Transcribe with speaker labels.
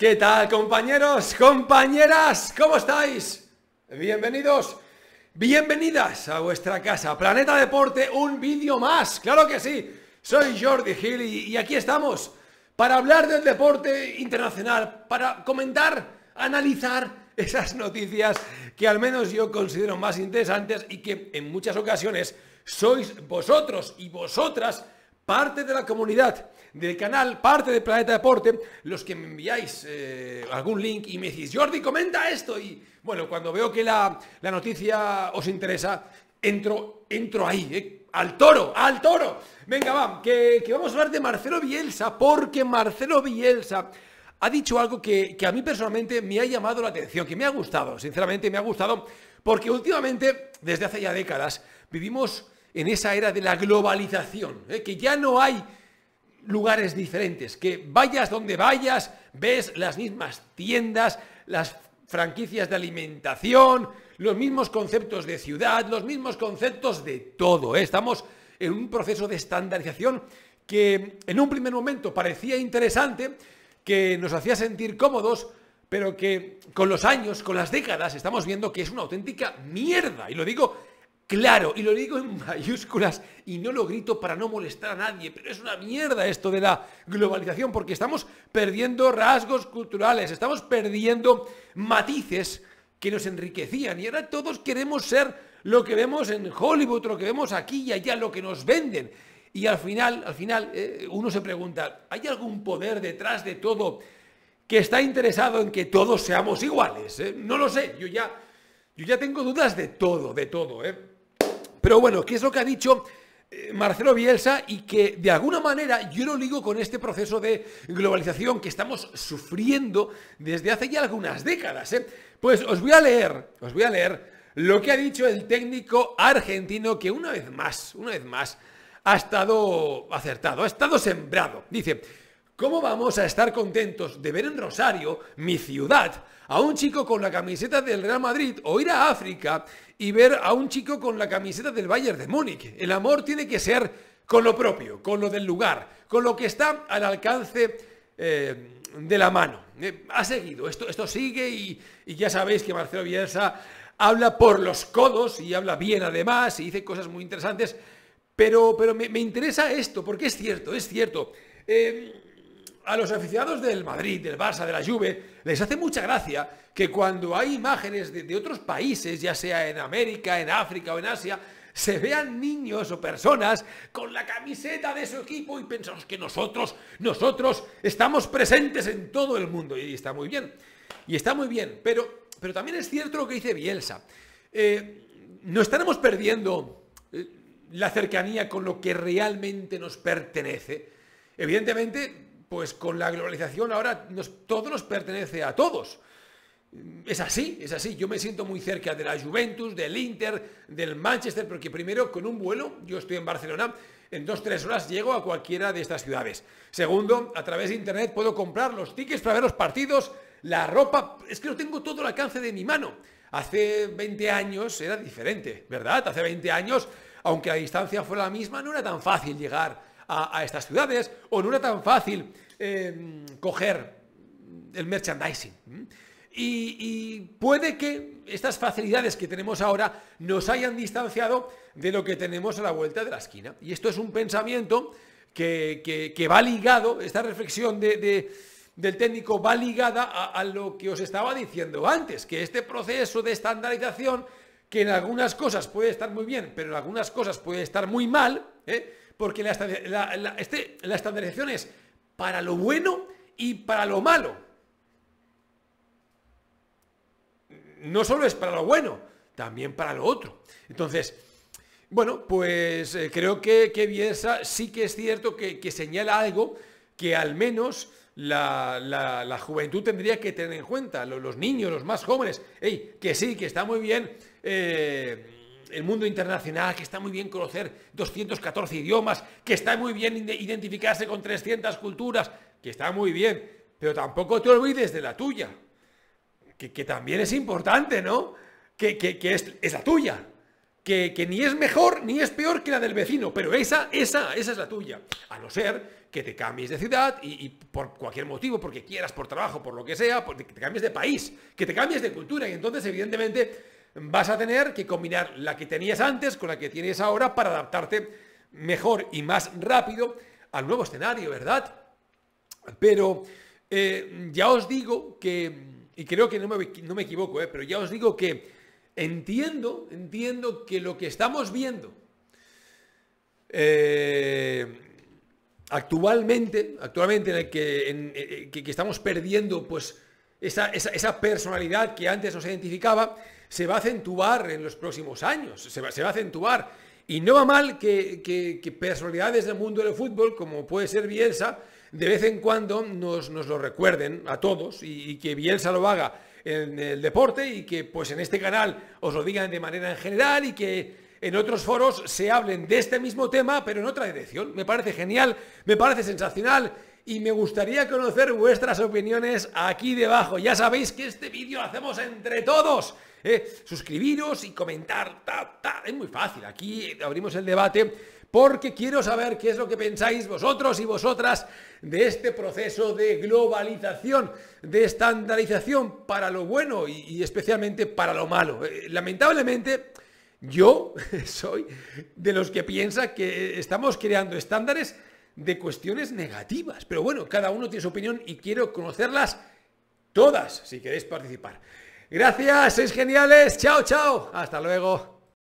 Speaker 1: ¿Qué tal compañeros, compañeras? ¿Cómo estáis? Bienvenidos, bienvenidas a vuestra casa, Planeta Deporte, un vídeo más, claro que sí. Soy Jordi Gil y, y, aquí estamos para hablar del deporte internacional, para comentar, analizar esas noticias que al menos yo considero más interesantes y que en muchas ocasiones sois vosotros y vosotras parte de la comunidad del canal, parte de Planeta Deporte, los que me enviáis eh, algún link y me decís, Jordi, comenta esto. Y bueno, cuando veo que la, noticia os interesa, entro, entro ahí, eh, al toro, al toro. Venga, vamos, que, vamos a hablar de Marcelo Bielsa, porque Marcelo Bielsa ha dicho algo que, que a mí personalmente me ha llamado la atención, que me ha gustado, sinceramente me ha gustado, porque últimamente, desde hace ya décadas, vivimos en esa era de la globalización, ¿eh? que ya no hay lugares diferentes, que vayas donde vayas, ves las mismas tiendas, las franquicias de alimentación, los mismos conceptos de ciudad, los mismos conceptos de todo. ¿eh? Estamos en un proceso de estandarización que en un primer momento parecía interesante, que nos hacía sentir cómodos, pero que con los años, con las décadas, estamos viendo que es una auténtica mierda. Y lo digo claro, y lo digo en mayúsculas y no lo grito para no molestar a nadie, pero es una mierda esto de la globalización porque estamos perdiendo rasgos culturales, estamos perdiendo matices que nos enriquecían y ahora todos queremos ser lo que vemos en Hollywood, lo que vemos aquí y allá, lo que nos venden. Y al final, al final, eh, uno se pregunta, ¿hay algún poder detrás de todo que está interesado en que todos seamos iguales? Eh? No lo sé, yo ya, yo ya tengo dudas de todo, de todo, ¿eh? Pero bueno, ¿qué es lo que ha dicho eh, Marcelo Bielsa y que de alguna manera yo lo ligo con este proceso de globalización que estamos sufriendo desde hace ya algunas décadas. ¿eh? Pues os voy a leer, os voy a leer lo que ha dicho el técnico argentino que una vez más, una vez más, ha estado acertado, ha estado sembrado. Dice, ¿Cómo vamos a estar contentos de ver en Rosario, mi ciudad, a un chico con la camiseta del Real Madrid o ir a África y ver a un chico con la camiseta del Bayern de Múnich? El amor tiene que ser con lo propio, con lo del lugar, con lo que está al alcance eh, de la mano. Eh, ha seguido, esto, esto sigue y, ya sabéis que Marcelo Bielsa habla por los codos y habla bien además y dice cosas muy interesantes, pero, pero me, interesa esto, porque es cierto, es cierto. Eh, a los aficionados del Madrid, del Barça, de la Juve, les hace mucha gracia que cuando hay imágenes de, otros países, ya sea en América, en África o en Asia, se vean niños o personas con la camiseta de su equipo y pensamos que nosotros, nosotros estamos presentes en todo el mundo. Y está muy bien. Y está muy bien. Pero, pero también es cierto lo que dice Bielsa. Eh, no estaremos perdiendo eh, la cercanía con lo que realmente nos pertenece. Evidentemente, pues con la globalización ahora todo nos pertenece a todos. Es así, es así. Yo me siento muy cerca de la Juventus, del Inter, del Manchester, porque primero con un vuelo, yo estoy en Barcelona, en dos, tres horas llego a cualquiera de estas ciudades. Segundo, a través de Internet puedo comprar los tickets para ver los partidos, la ropa, es que lo tengo todo al alcance de mi mano. Hace 20 años era diferente, ¿verdad? Hace 20 años, aunque la distancia fuera la misma, no era tan fácil llegar a, estas ciudades, o no era tan fácil eh, coger el merchandising. Y, puede que estas facilidades que tenemos ahora nos hayan distanciado de lo que tenemos a la vuelta de la esquina. Y esto es un pensamiento que, va ligado, esta reflexión del técnico va ligada a lo que os estaba diciendo antes, que este proceso de estandarización, que en algunas cosas puede estar muy bien, pero en algunas cosas puede estar muy mal, ¿eh? Porque este, la, estandarización es para lo bueno y para lo malo. No solo es para lo bueno, también para lo otro. Entonces, bueno, pues eh, creo que, que sí que es cierto que, señala algo que al menos la, juventud tendría que tener en cuenta, los, niños, los más jóvenes. que sí, que está muy bien eh, el mundo internacional, que está muy bien conocer 214 idiomas, que está muy bien identificarse con 300 culturas, que está muy bien, pero tampoco te olvides de la tuya, que, también es importante, ¿no? Que, es, la tuya, que, ni es mejor ni es peor que la del vecino, pero esa, esa, esa es la tuya, a no ser que te cambies de ciudad y, y por cualquier motivo, porque quieras, por trabajo, por lo que sea, que te cambies de país, que te cambies de cultura y entonces evidentemente vas a tener que combinar la que tenías antes con la que tienes ahora para adaptarte mejor y más rápido al nuevo escenario, ¿verdad? Pero eh, ya os digo que, y creo que no me, equivoco, eh, pero ya os digo que entiendo, entiendo que lo que estamos viendo eh, actualmente, actualmente en el que, estamos perdiendo pues esa personalidad que antes nos identificaba, se va a acentuar en los próximos años, se va, se a acentuar. Y no va mal que, personalidades del mundo del fútbol, como puede ser Bielsa, de vez en cuando nos, lo recuerden a todos y, que Bielsa lo haga en el deporte y que pues en este canal os lo digan de manera en general y que en otros foros se hablen de este mismo tema, pero en otra dirección. Me parece genial, me parece sensacional y me gustaría conocer vuestras opiniones aquí debajo. Ya sabéis que este vídeo lo hacemos entre todos. ¿eh? suscribiros y comentar. Es muy fácil. Aquí abrimos el debate porque quiero saber qué es lo que pensáis vosotros y vosotras de este proceso de globalización, de estandarización para lo bueno y, especialmente para lo malo. Eh, lamentablemente... Yo soy de los que piensa que estamos creando estándares de cuestiones negativas. Pero bueno, cada uno tiene su opinión y quiero conocerlas todas si queréis participar. Gracias, sois geniales. Chao, chao. Hasta luego.